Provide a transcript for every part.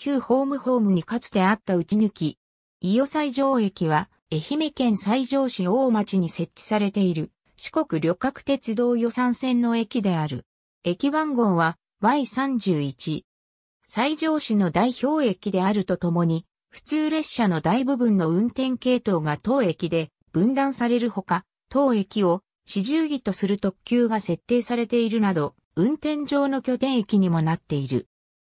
旧ホームホームにかつてあった打ち抜き。伊予西条駅は、愛媛県西条市大町に設置されている、四国旅客鉄道予算線の駅である。駅番号は Y31。西条市の代表駅であるとともに、普通列車の大部分の運転系統が当駅で分断されるほか、当駅を四十儀とする特急が設定されているなど、運転上の拠点駅にもなっている。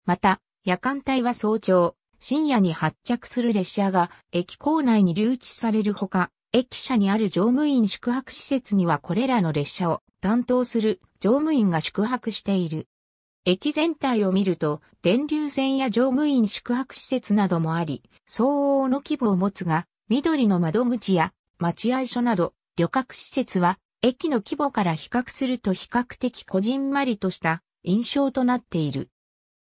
また、夜間帯は早朝、深夜に発着する列車が駅構内に留置されるほか、駅舎にある乗務員宿泊施設にはこれらの列車を担当する乗務員が宿泊している。駅全体を見ると、電流線や乗務員宿泊施設などもあり、相応の規模を持つが、緑の窓口や待合所など、旅客施設は、駅の規模から比較すると比較的こじんまりとした印象となっている。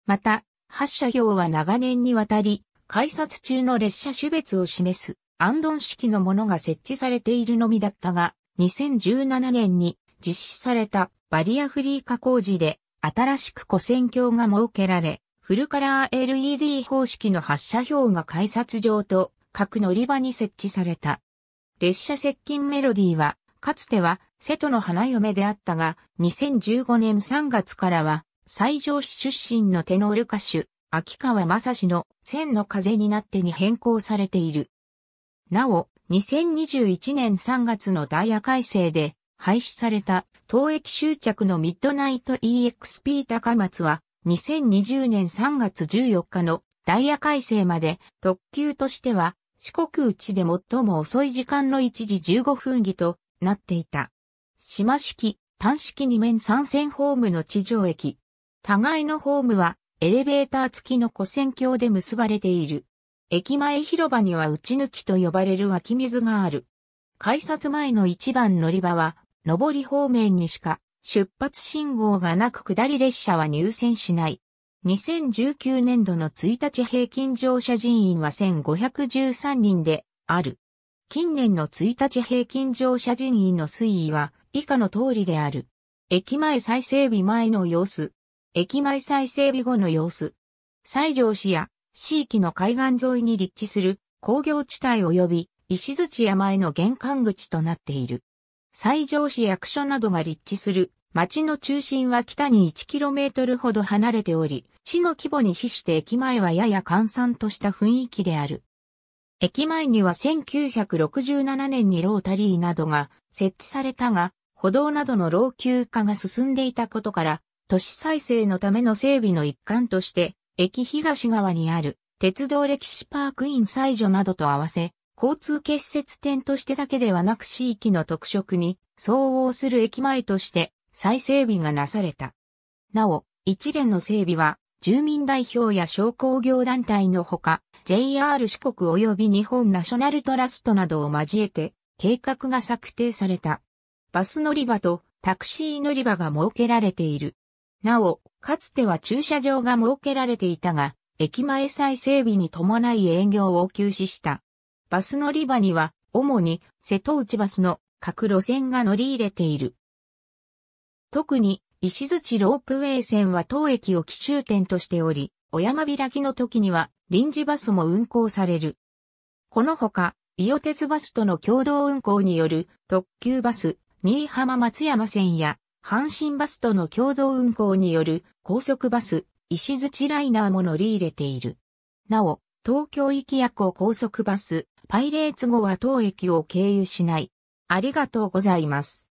また、発車表は長年にわたり、改札中の列車種別を示す、アンドン式のものが設置されているのみだったが、2017年に実施されたバリアフリー化工事で、新しく古線橋が設けられ、フルカラー LED 方式の発車表が改札上と各乗り場に設置された。列車接近メロディーは、かつては瀬戸の花嫁であったが、2015年3月からは西条市出身のテノール歌手、秋川正史の千の風になってに変更されている。なお、2021年3月のダイヤ改正で廃止された当駅終着のミッドナイト EXP 高松は2020年3月14日のダイヤ改正まで特急としては四国内で最も遅い時間の1時15分儀となっていた。島式、単式2面3線ホームの地上駅、互いのホームはエレベーター付きの古戦橋で結ばれている。駅前広場には内抜きと呼ばれる湧き水がある。改札前の一番乗り場は、上り方面にしか出発信号がなく下り列車は入線しない。2019年度の1日平均乗車人員は1513人である。近年の1日平均乗車人員の推移は以下の通りである。駅前再整備前の様子、駅前再整備後の様子。西条市や市域の海岸沿いに立地する工業地帯及び石槌山への玄関口となっている。西条市役所などが立地する町の中心は北に 1km ほど離れており、市の規模に比して駅前はやや閑散とした雰囲気である。駅前には1967年にロータリーなどが設置されたが、歩道などの老朽化が進んでいたことから、都市再生のための整備の一環として、駅東側にある鉄道歴史パークイン西除などと合わせ、交通結節点としてだけではなく地域の特色に相応する駅前として再整備がなされた。なお、一連の整備は、住民代表や商工業団体のほか、JR 四国及び日本ナショナルトラストなどを交えて、計画が策定された。バス乗り場とタクシー乗り場が設けられている。なお、かつては駐車場が設けられていたが、駅前再整備に伴い営業を休止した。バス乗り場には、主に瀬戸内バスの各路線が乗り入れている。特に、石槌ロープウェイ線は当駅を奇襲点としており、小山開きの時には臨時バスも運行される。このほか、伊予鉄バスとの共同運行による特急バス、新居浜松山線や阪神バスとの共同運行による高速バス、石槌ライナーも乗り入れている。なお、東京行き夜行高速バス、パイレーツ号は当駅を経由しない。ありがとうございます。